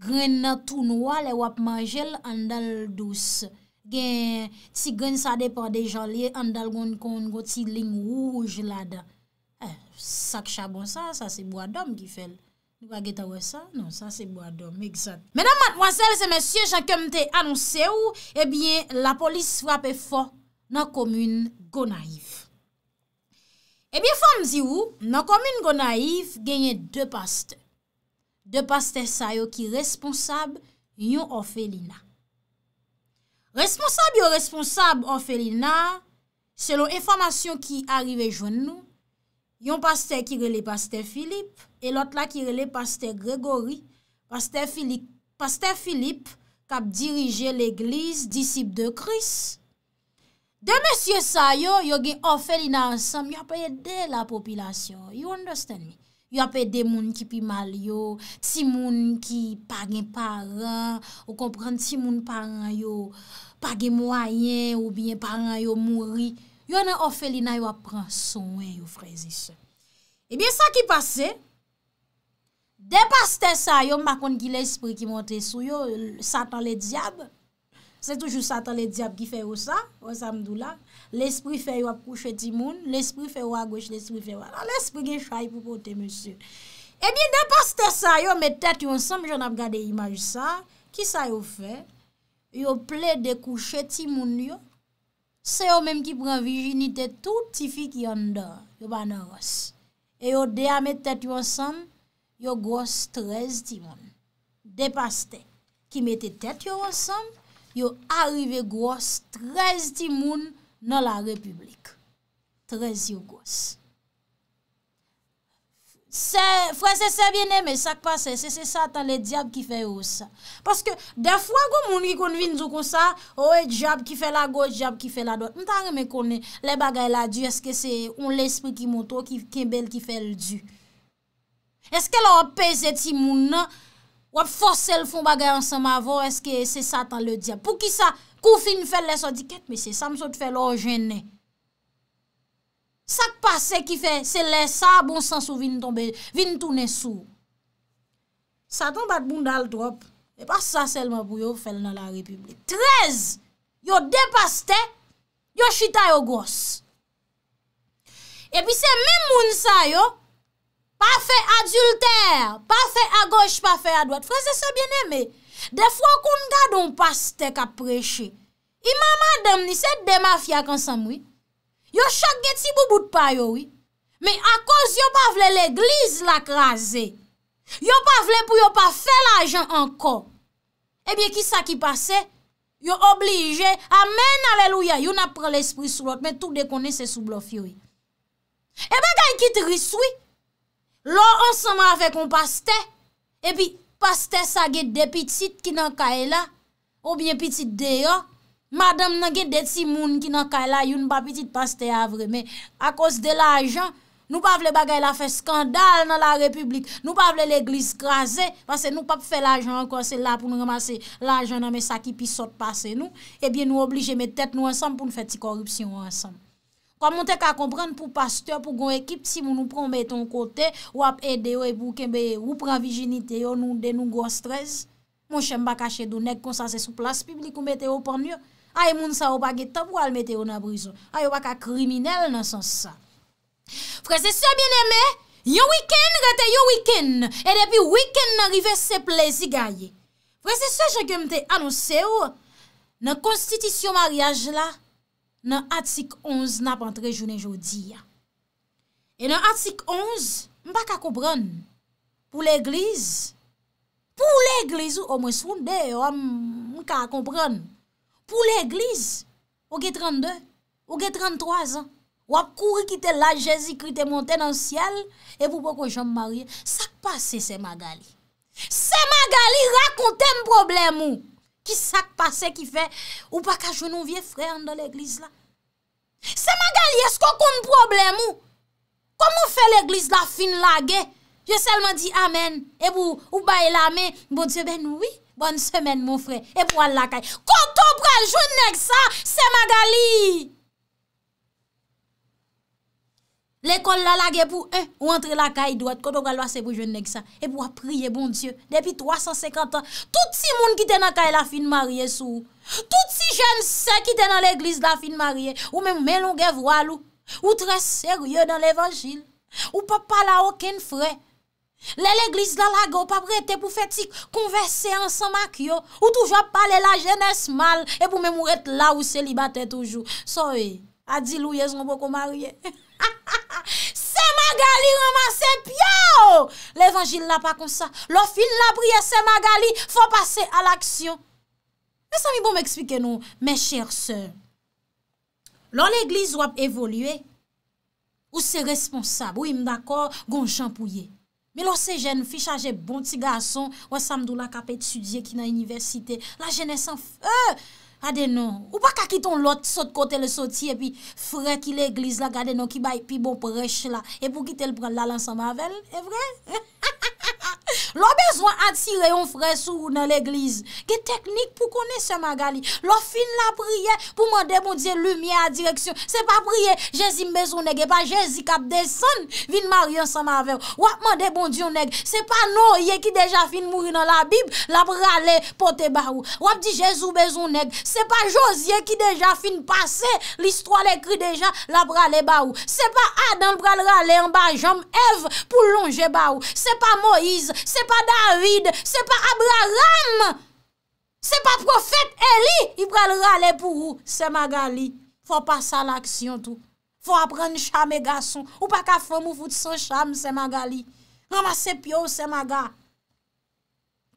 Gren nan tou noua le wap manjel an dal dous. Gen, ti gren sa de pa de jolye an dal goun kon go ti ling wouj lada. Eh, sak chabon sa, sa se bo adom ki fel. Nwa geta wè sa? Non, sa se bo adom, exact. Menan matwansel se mèsyè chakèm te anonsè ou, ebyen eh la polis frape fò nan komün gonaif. Ebyen fòm zi wou, nan komin gò naif genye dè paste, dè paste sa yo ki responsab yon ofelina. Responsab yo responsab ofelina, selon informasyon ki arrive jwen nou, yon paste ki rele paste Filip, e lot la ki rele paste Gregory, paste Filip kap dirije l'eglise disip de Krisse, De mesye sa yo, yo gen ofelina ansam, yo apè de la popilasyon. You understand me? Yo apè de moun ki pi mal yo, ti moun ki page paran, ou kompren ti moun paran yo, page mwayen, ou biye paran yo mouri. Yo nan ofelina yo apren sonwe yo frezise. Ebyen eh sa ki pase, de paste sa yo, makon ki le espri ki monte sou yo, satan le diab, Se toujou satan le diap ki fe ou sa, ou sa mdou la, l'espri fe ou ap kouche ti moun, l'espri fe ou a gwech, l'espri fe ou a la, l'espri gen chay pou pote monsir. Ebi eh depaste sa, yo met tete yo ansam, jen ap gade imaj sa, ki sa yo fe, yo ple de kouche ti moun yo, se yo menm ki pran vijinite touti fi ki yon do, yo banan ros. E yo de a met tete yo ansam, yo gwo strez ti moun. Depaste, ki mette tete yo ansam, Yo arive gwoz trez ti moun nan la republik. Trez yo gwoz. Fwese se bien eme sak pase, se se satan le diab ki fe yo sa. Paske defwa gwo moun ki konvin zo kon sa, oe diab ki fe la go, diab ki fe la do. Nta reme konen le bagay la diou, eske se ou l'espri ki mou to, ki ke bel ki fe l diou. Eske la ope se ti moun nan, Wap fose l foun bagay ansan mavo, eske se satan le diya. Pou ki sa kou fin fèl lè sa diket, me se sa msot fèl o jenè. Sak pase ki fèl lè sa, bon sansou vin tounè sou. Satan bat bundal trop, e pa sa selman pou yo fèl nan la republik. Trez, yo depaste, yo chita yo gos. E pi se men moun sa yo, pa fe adultère, pa fe a gauche, pa fe a droite, freze se bien aimé. De fwa koun gade ou pas tek apreche, imam adem ni se demafia kansan mwi, yo chak get si bou bout pa yo wii, me a koz yo pa vle l'eglise l'akrase, yo pa vle pou yo pa fe l'ajan anko, e eh bie ki sa ki pase, yo oblige, amen, aleluya, yo na pre l'esprit sou lot, men tou dekone se sou blof yo wii. E eh bie gane kit ris wii, Lo ansanman afe kon paste, epi paste sa ge depitit ki nan kay e la, ou bien pitit deyo. Madame nan ge deti moun ki nan kay e la, yon pa pitit paste avre. A kos de la ajan, nou pa vle bagay la fe skandal nan la republik, nou pa vle l'eglis graze, vase nou pa fe la ajan ankon se la pou nou ramase la ajan nan me saki pi sot pase nou, epi nou oblige metet nou ansanm pou nou fe ti korupsyon ansanm. Kwa moun te ka kompren pou pasteur, pou gon ekip, si moun ou pran beton kote, wap ede ou e bouke be ou pran vijinite yo, nou den nou gwa strez. Moun chen baka chedou nek konsase sou plas, pibli kou bete ou pan nyo. A e moun sa ou bagi tabou al mete ou nan brison. A yo baka kriminel nan sens sa. Frese se mwen eme, yo wikend rete yo wikend, e depi wikend nan rive se plezi gaye. Frese se jen ke mwen te anonse ou, nan konstitisyon maryaj la, Nan atik 11 nap antre jounen joudi ya E nan atik 11, mba ka koubran Pou l'egliz Pou l'egliz ou mwen soun de, mba ka koubran Pou l'egliz, ou ge 32, ou ge 33 an Ou ap kouri kite la Jezi, krite monten an siel E pou pokon jom marie, sak pase se magali Se magali, rakonte m problem ou Ki sak pa se ki fe, ou pa ka jounou vie frè an do l'eglise la? Se magali, esko kon problem ou? Komo fe l'eglise la fin la ge? Je selman di amen, ebo ou baye la men, mbo diye ben, oui, bonne semen mon frè, ebo allakay. Konto pral jounen ek sa, se magali! L'ekol lalage pou, eh, ou entre la kaye dwat, koto galwa se pou jen neg sa, e pou apriye bon Diyo, depi 350 an, tout si moun ki tena kaye la fin marye sou, tout si jen se ki tena l'eglise la fin marye, ou men menlouge vwa lou, ou tre serye dan l'evangil, ou pa pala oken fre, lè l'eglise lalage ou pa brete pou feti konverse ansan mak yo, ou toujwa pale la jenese mal, e pou men mou et la ou selibate toujou. So, eh, adilouye son poko marye. Ha, ha, ha, ha, se magali roma se pya ou, l'evangil la pa kon sa, lo fin la priye se magali, fwa pase al aksyon. Mè sa mi bon mè ekspike nou, mè chèr sè, lò l'eglise wap evolüe, ou se responsab, ou im d'akor, gon chan pou ye. Mè lò se jen, fi chaje bon ti gason, wè sam dou la kap etudye ki nan universite, la jenè san fè, A denon, ou pa kakiton lot sot kote le soti e pi fre ki le eglise la kade non ki bay pi bon preche la e pou kitel pran lalansan mavel, e vre? Lo bezwen atire yon fre sou nan l'eglize. Ge teknik pou kone se magali. Lo fin la priye pou man debondye lumiye a direksyon. Se pa priye, jezi me bezou neg e pa jezi kap deson vin maryen sa maver. Wap man debondyon neg. Se pa nou ye ki deja fin mouri nan la bib, la prale pote barou. Wap di jezu bezou neg. Se pa jose ye ki deja fin pase, listwa le kri dejan la prale barou. Se pa adan prale rale yon ba jom ev pou longe barou. Se pa moi Se pa David, se pa Abraham Se pa profet Eli Ibrel rale pou ou Se magali, fwa pa sa l'aksyon tou Fwa apren chame gason Ou pa ka fwem ou fwot son chame Se magali, ramase pyo ou se maga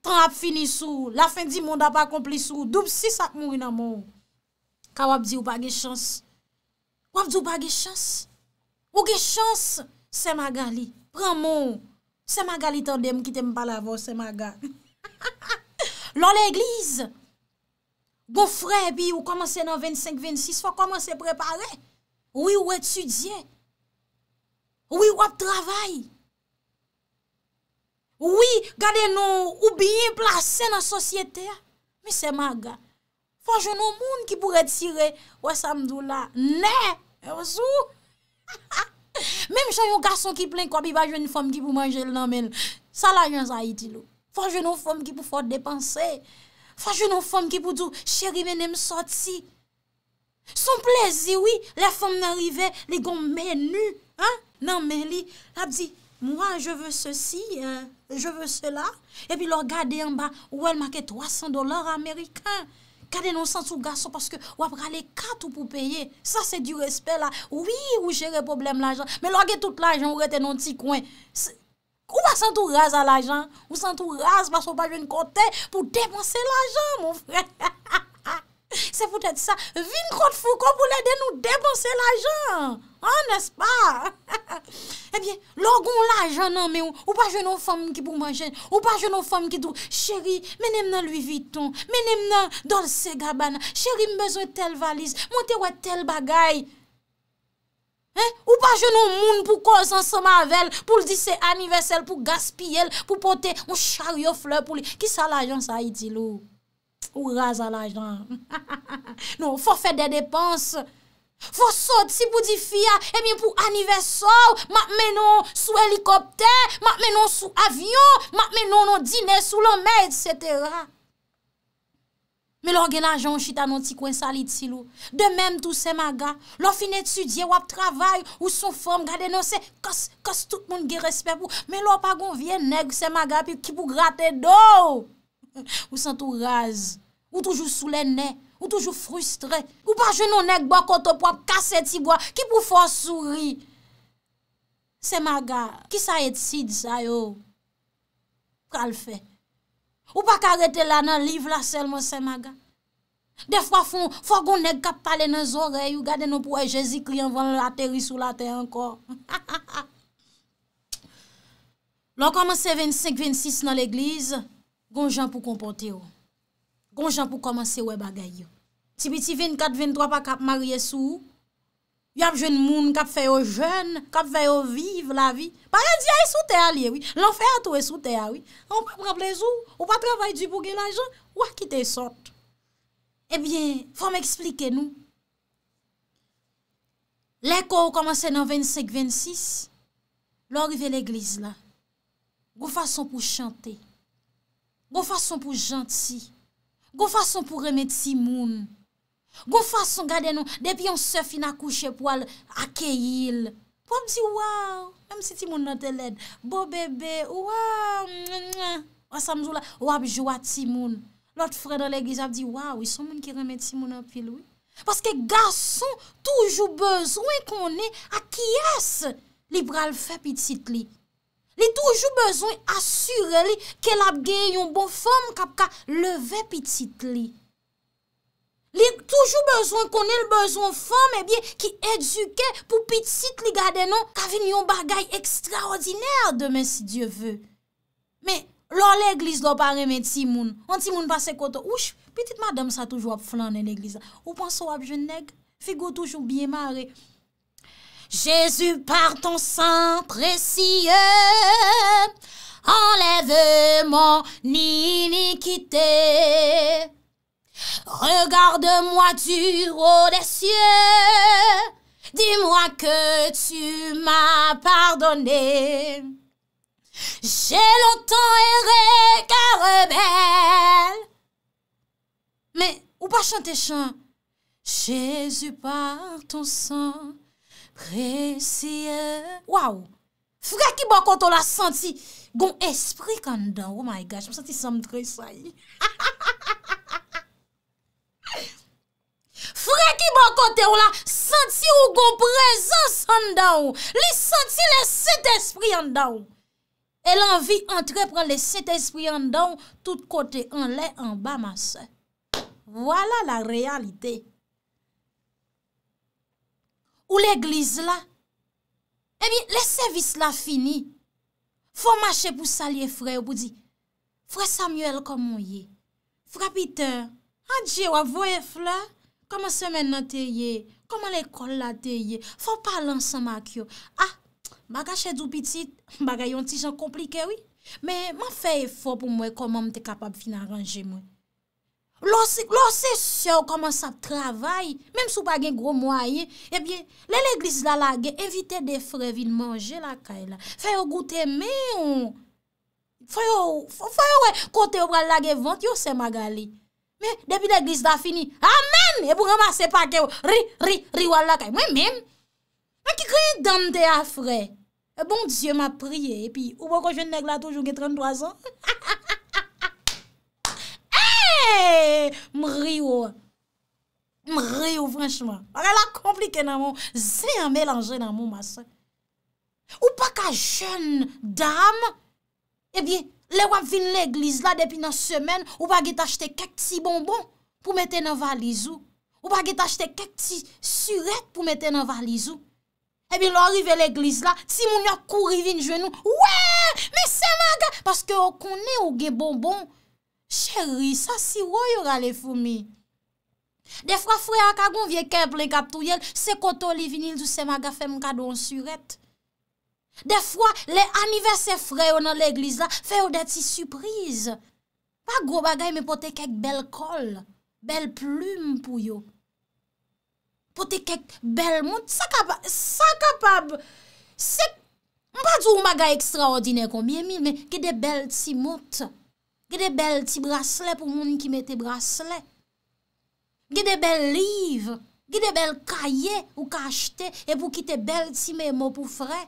Tan ap fini sou La fin di moun ap akompli sou Doub si sak moun ina moun Ka wap di ou pa ge chans Wap di ou pa ge chans Ou ge chans Se magali, pran moun se maga li tan dem ki tem pala vo, se maga. Lò lè egliz, bon fre pi ou komanse nan 25-26, fò komanse prepare, oui ou etudye, oui ou ap travay, oui gade nou ou biye plase nan sosyete, mi se maga, fò jenou moun ki pou retire, wè samdou la, ne, e wazou, ha ha ha, Mem chan yon gason ki plen kwa bi ba jwen yon fom ki pou manjel nan men, sa la yon za iti lo. Fwa jwen yon fom ki pou fwa depanse, fwa jwen yon fom ki pou tou cheri menem sot si. Son plezi wii, le fom nanrive, le gom menu nan men li, la di, mwa je ve se si, je ve se la, e pi lor gade yon ba ou el make 300 dolar amerikan. kade nou san sou gaso, paske wap rale katou pou peye, sa se di respet la, wii wou jere problem l'ajan, me lage tout l'ajan wou rete nou ti kwen, wou a san tou raz a l'ajan, wou san tou raz, paske wou pa jwen kote, pou devanse l'ajan, moun frey, ha ha ha, Se fote sa, vin kote fou kon pou lede nou debonse l ajan An nes pa Ebyen, eh logon l ajan nan me ou Ou pa jenon fom ki pou manjen Ou pa jenon fom ki dou Cheri, menem nan lui viton Menem nan dolse gabana Cheri, mbezou tel valiz Mwote wè tel bagay Ou pa jenon moun pou koz ansamavel Pou l disè anivesel, pou gaspiyel Pou pote mwen charyofle Ki sa l ajan sa iti lou Ou raza la jan. Non, fò fè eh non non non de depans. Fò sòt si pou di fia, e bin pou anivesor, mak menon sou helikopter, mak menon sou avyon, mak menon nou dine sou lomè, etc. Me lò gen ajan chita nou ti kwen salit si lò. De menm tou se maga, lò fin etudye wap travay ou son form, gade nan se kos, kos tout moun ge respet pou. Me lò pa gon vye neg se maga pi ki pou grate do. Ou san tou raz, ou toujou sou lè nè, ou toujou frustrè, ou pa jenonèk bakotop wap kase tibwa ki pou fò sou ri. Se maga, ki sa et sid zayò? Kwa l fè? Ou pa karete la nan liv la selman se maga? De fwa fon, fò gounèk kap pale nan zorey, ou gade nou pou wè e jèzi kri anvan la teri sou la teri ankon. Lò kwa mè se 25-26 nan l'eglize, Gon jan pou kompote yo. Gon jan pou komanse we bagay yo. Ti biti 24-23 pa kap marye sou ou. Y ap jwen moun, kap feyo jwen, kap feyo vive la vi. Paran diya e sou te a liye ou. Lan feyato e sou te a ou. Ou pa preblez ou. Ou pa travay di pou ge la jan. Ou akite sort. Ebyen, eh fòm eksplike nou. Lèk ou komanse nan 25-26, lò rive l'eglise la. Gou fason pou chante. Ebyen, Gon fason pou janti, gon fason pou remè ti moun, Gon fason gade nou, depi yon sef inakouche pou al akeyil, Pou ap di waw, mèm si ti moun nan telèd, bo bebe, waw, mèm, mèm, A sa mzou la, wap jou a ti moun, Lot fredo le gizap di waw, yon son moun ki remè ti moun apil, Paske gason toujou bezwen konè akiyas libral fe pitit li, Li toujou bezon asyre li ke lap ge yon bon fom kap ka leve pitit li. Li toujou bezon konen l bezon fom ebyen ki eduke pou pitit li gade nan ka ven yon bagay ekstraordinèr demen si Diyo vè. Me, lor lè glis lopare men timoun. An timoun pase koto, ouch, pitit madem sa toujou ap flan en lè glis la. Ou panso ap jenèk, figo toujou bie mare. Jésus, par ton sang précieux, enlève mon iniquité. Regarde-moi du haut des cieux, dis-moi que tu m'as pardonné. J'ai longtemps erré car rebelle. Mais, ou pas chanter chant? Jésus par ton sang Kresye, waw, freki bon kote ou la santi gon espri kanda ou, oh my gosh, mwen santi samdre sa yi. Freki bon kote ou la santi ou gon prezans kanda ou, li santi le set espri kanda ou. El anvi entrepren le set espri kanda ou, tout kote anle anbamas. Wala la realite. Ou l'eglize la? Ebi, eh le servis la fini. Fwa mache pou salye frè ou pou di, Frè Samuel komon ye? Frè Peter? Adje wavoye flè? Koman semen nan te ye? Koman le kol la te ye? Fwa palan san mak yo? Ah, bagache dupiti, bagayon ti jan komplike wè. Men, man fè e fò pou mwen komon mte kapab fin aranje mwen. Lò se sè ou koman sa travay, mèm sou pa gen gro mwaye, e eh bie, lè l'eglis la lage, evite de frevi, mange lakay la. Fè yo goutè mè ou, fè yo, fè yo, kote ou pral lage vant, yo se magali. Mè, debi l'eglis la fini, amen, e pou remase pakè ou, ri, ri, ri wala lakay. Mwen mèm, an ki kwenye dande a fre, e eh, bon Diyo m'a priye, e pi, ou bon konjwen neg la toujou gen 33 an. Ha, ha, ha, ha. Mreyo Mreyo franchman A la komplike nan moun Zeyan melanje nan moun masak Ou pa ka jen dam Ebi le wap vin l'eglise la Depi nan semen Ou pa get achete kek ti bonbon Pou mette nan valizou Ou pa get achete kek ti suret Pou mette nan valizou Ebi l'orive l'eglise la Si moun yo kouri vin jenou Ouèèèèèè Mese maga Paske okone ou gen bonbon Chéri, sa si woy ou gale foumi. Defwa fwe akagon vye kem plen kap tou yel, se koto li vinil duse maga fèm kado an suret. Defwa le aniversè fwe ou nan l'eglise la fè ou deti surprise. Pa gwo bagay me pote kek bel kol, bel plume pou yo. Pote kek bel mout, sa kapab. Se, mpa djou maga ekstraordinè kon mi emi, me ki de bel ti mout. Gide bel ti brasle pou moun ki mette brasle. Gide bel liv. Gide bel kaye ou kajte. E pou kite bel ti me mo pou fre.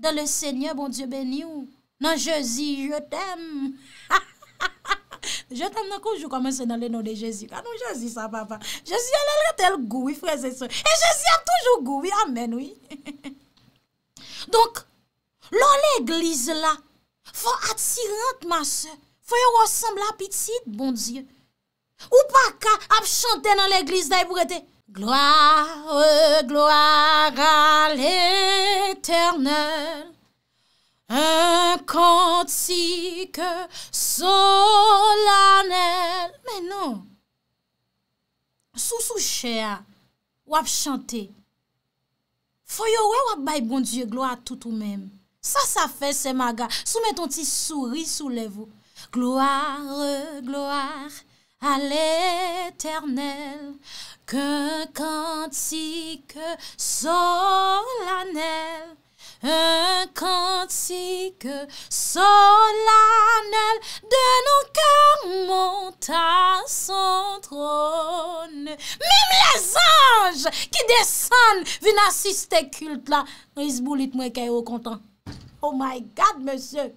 Dan le seigne bon dieu ben you. Nan Jezi, je t'em. Je t'em nan koujou koman se nan le nou de Jezi. Kan nou Jezi sa papa. Jezi alalat el goui fre se se. E Jezi al toujou goui. Amen oui. Donk, lon eglise la, fwa ati rent mas se. Foye wosem la pitit, bon die. Ou pa ka ap chante nan l'eglise da ypou rete. Gloire, gloire al eternel. Un kantike solanel. Men non. Sou sou chè a wap chante. Foye wè wap bay bon die gloire tout ou men. Sa sa fè se maga. Sou met ton ti souri sou levou. Gloare, gloare, al eternel, K'un kantike solanel, K'un kantike solanel, De nou kèr monta son trône. Mèm lè zanj ki desan vina si stè kult la, Rizboulit mwen kèy wò kontan. Oh my God, mè sèl!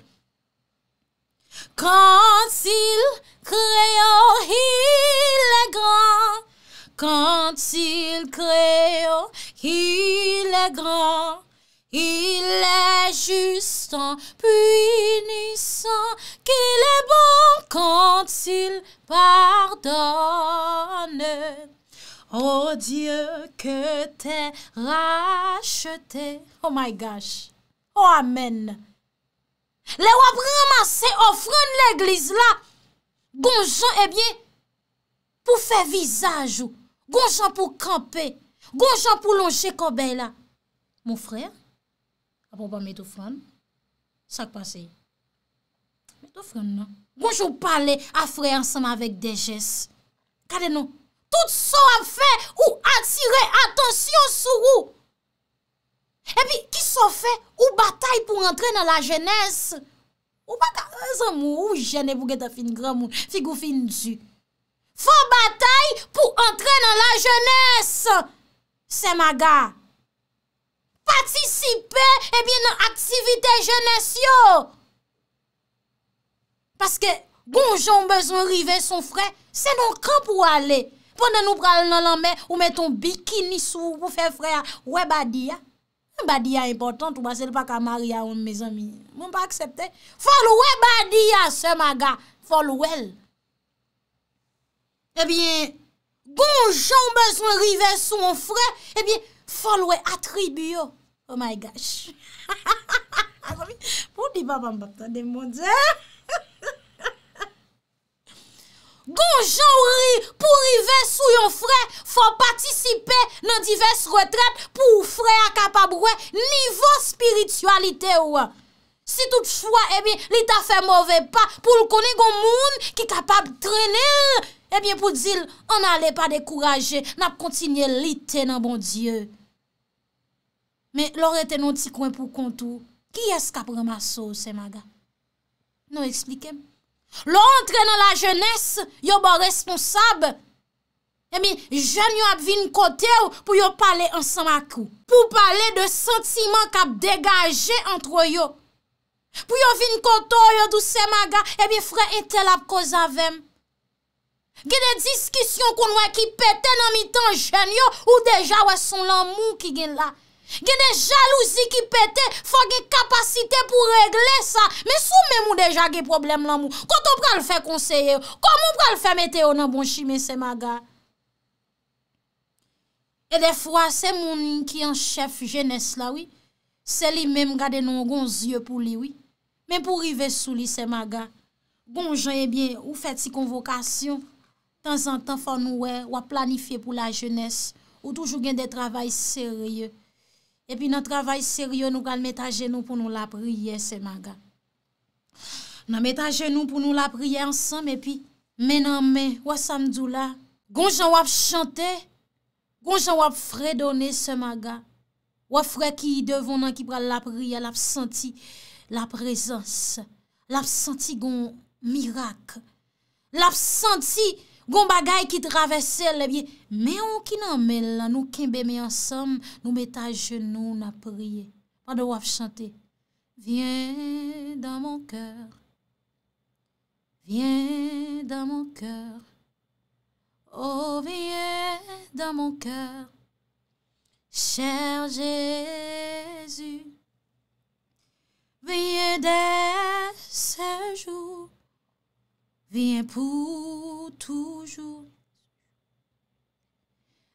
Quand il créa, il est grand. Quand il créa, il est grand. Il est juste en punissant qu'il est bon quand il pardonne. Oh Dieu, que t'es racheté. Oh my gosh. Oh Amen. Le wap ramase ofron l'eglise la, Gonjan e eh bie pou fe vizaj ou, Gonjan pou krampe, Gonjan pou lonche kobè la. Mon frè, apropa metofron, sak pase yi. Metofron nan, Gonjan ou pale a frè ansama vek dejes. Kade nou? Tout so ap fè ou atire atensyon sou ou. Epi, ki so fe ou batay pou entre nan la jenese? Ou batay pou entre nan la jenese? Se maga, patisipe epi nan aktivite jenese yo. Paske, gonjon bezon rive son fre, se non kan pou ale. Ponen nou pral nan lanme ou meton bikini sou pou fe fre a webadi ya. Badia important ou basel pa kamari a on Mezan mi, moun pa aksepte Folwe badia se maga Folwel Ebyen eh Bon jombe sou river sou moun fre Ebyen eh folwe atribuyo Oh my gosh Ha ha ha ha ha Moun di baban bakta de moun di Gon jan ou ri pou rive sou yon fre, fò patisipe nan divers retret pou ou fre a kapab wè, nivò spiritualite ou an. Si tout fwa, ebyen, eh li ta fè mowè pa, pou l konen goun moun ki kapab trene, ebyen eh pou dil, an ale pa dekouraje, nap kontinye li te nan bon dieu. Me, lor ete non ti kwen pou kontou, ki eska pran maso se maga? Non eksplikem? Lo antre nan la jenese, yo bon responsab, ebi jen yo ap vin kote ou pou yo pale ansan makou. Pou pale de sentimen kap degaje antre yo. Pou yo vin kote ou yo douse maga, ebi fre entel ap kozavem. Ge de diskisyon kon wè ki pete nan mitan jen yo, ou deja wè son lan mou ki gen la. Gye de jalouzi ki pete, fwa gye kapasite pou regle sa. Me sou mè mou deja gye problem lan mou. Koto pral fè konseye, komon pral fè metè yon nan bon chime se maga. E defwa, se moun ki an chef jenese la, wè. Se li mè mou gade nan gon zye pou li, wè. Men pou rive sou li se maga. Bon jen, ebyen, ou fè ti konvokasyon. Tan zan tan fwa nou wè, ou a planifiye pou la jenese. Ou toujou gen de travay serye. E pi nan travay seryo nou kal met a jenou pou nou la priye se maga. Nan met a jenou pou nou la priye ansam e pi menan men, wa samdou la, gon jan wap chante, gon jan wap fredone se maga, wap fred ki devon nan ki pral la priye, la ap senti la prezans, la ap senti gon mirak, la ap senti, Gon bagay ki travesse le biye. Meyon ki nan men lan nou kenbe me ansam. Nou me ta jenoun apriye. Pan de waf chante. Vien dan mon kèr. Vien dan mon kèr. Oh, vien dan mon kèr. Cher Jésus. Vien dan mon kèr. Viens pour toujours.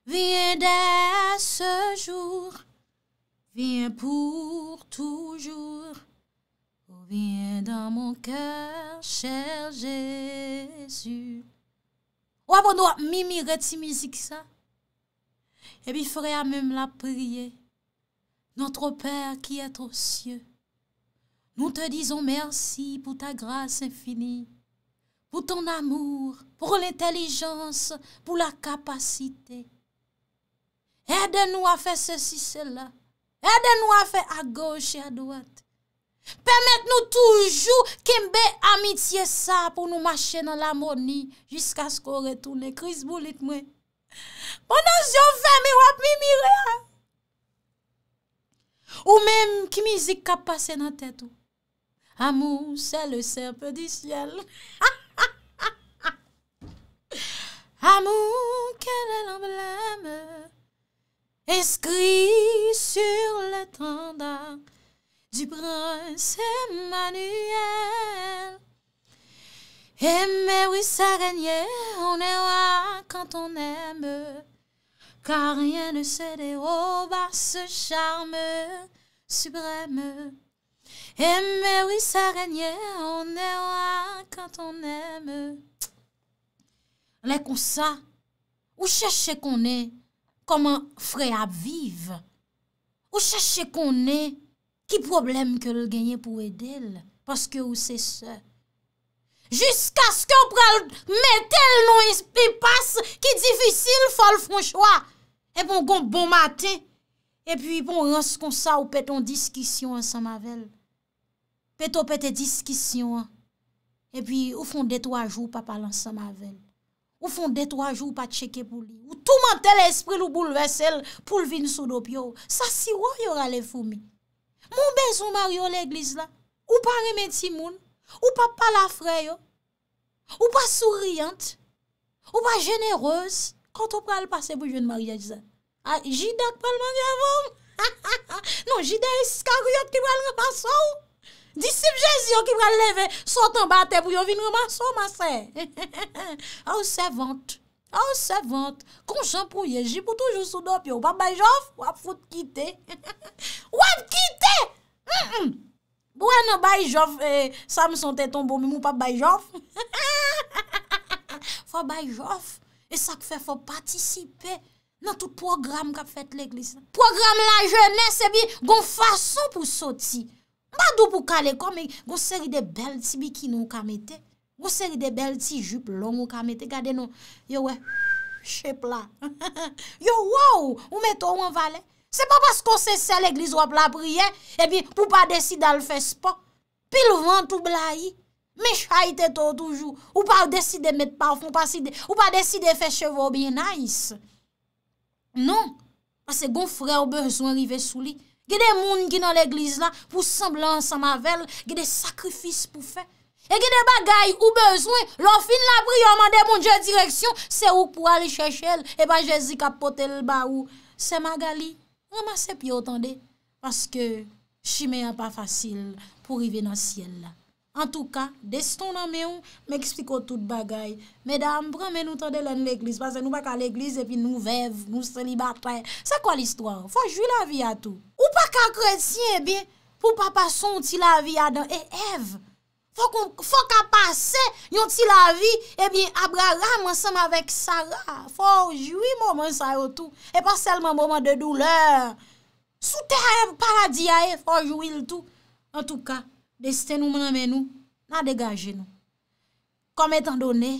Viens dès ce jour. Viens pour toujours. Oh, viens dans mon cœur, cher Jésus. Ou oh, mimi Reti musique ça. Et puis, frère, même la prier. Notre Père qui est aux cieux, nous te disons merci pour ta grâce infinie pou ton amour, pou l'intellijans, pou la kapasite. Ede nou a fe se si se la, ede nou a fe a goche e a doat, pemet nou toujou kembe amitye sa pou nou mache nan la moni jiska sko retoune kriz boulit mwen. Ponan se yo fe, mi wap mi mi re a. Ou men, ki mi zik kapase nan tetou, amou se le serpe di siel. Ha! Amour, quel est l'emblème inscrit sur le tendon du prince Emmanuel. Et eh, oui, ça on est roi quand on aime, car rien ne se dérobe à ce charme suprême. Et eh, oui, ça on est roi quand on aime. Anè kon sa, ou chèche konè koman frey ap vive. Ou chèche konè ki problem ke lè genye pou edèl. Paske ou se se. Jusk aske ou pral metèl nou espipas ki difisil fol fon chwa. E bon gon bon mate. E pi bon rons kon sa ou peton diskisyon an sa mavel. Peton peten diskisyon an. E pi ou fon detwa jou pa palan sa mavel. Ou fonde 2-3 jou ou pa cheke pou li. Ou touman tel espri lou bou lvesel pou lvin sou do pyo. Sa siwa yor ale fumi. Moun bezou Mario l'eglise la. Ou pa remet si moun. Ou pa palafre yo. Ou pa souryante. Ou pa jenereuse. Kanto pral pase pou jen maria jizan. A ah, jidak pal maria voun. Non jidak eskariot ki wal repasou. Disip Jezi yo ki mga leve sotan ba te pou yo vin roma so ma se. A ou se vant. A ou se vant. Konsan pou yeji pou toujou soudop yo. Wap bayjof? Wap foute kite. Wap kite! Wap bayjof? Wap wane bayjof e sa mson te ton bomi mou pap bayjof? Fa bayjof e sa kfe fa patisipe nan tout program ka fet l'Eglise. Program la je nese e bi gon fason pou soti. Mpa dou pou kale kon, e, men goseri de bel ti bikino ou kamete, goseri de bel ti jup long ou kamete, gade nou, yo we, chepla. Yo wow, ou meto ou an vale, se pa pas kon se se l'eglis wap la priye, epi pou pa desi dal fespo, pil vantou bla yi, men chayite to toujou, ou pa desi de met parfum, ou pa desi de feshevo, ou bien a yis. Non, pase gon fre ou bezwen rive sou li, Gè de moun ki nan l'eglise la pou semblan sa mavel, gè de sakrifis pou fè. E gè de bagay ou bezwen, lò fin la briyoman de moun jè direksyon, se ou pou alè chè chèl, e ba jè zi kapote l'ba ou. Se magali, wè ma se pi otande, paske chimè an pa fasil pou rive nan siel la. An tou ka, deston nan mè yon, mè ekspliko tout bagay. Mè dam, pran mè nou tande lè n l'Eglise, pase nou baka l'Eglise, epi nou vev, mou sè li batay. Sa kwa l'histoire? Fò jwi la vi a tou. Ou pa ka kreti, ebi, eh pou papa son ti la vi a dan. E ev, fò ka pase, yon ti la vi, ebi, eh abra ram ansanm avèk Sara. Fò jwi mò mè Sara tou. E pa selman mò mè de douleur. Soutè a ev paradia e, fò jwi l'tou. An tou ka. Desten nou man amen nou, nan degaje nou. Kom etan done,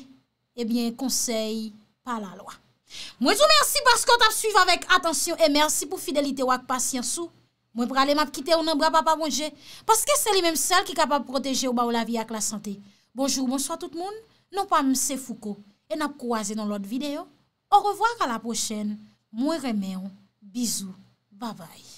ebyen eh konsey pa la loa. Mwen sou mersi paske ot ap suiv avèk. Atensyon e mersi pou fidelite wak pasyansou. Mwen prale map kite ou nan bra pa pa mwange. Paske se li menm sel ki kapap proteje ou ba ou la vi ak la sante. Bonjou, monswa tout moun. Non pa mse fuko. E nap kouaze nan lot videyo. Ou revoar a la pochen. Mwen remen, bizou, babae.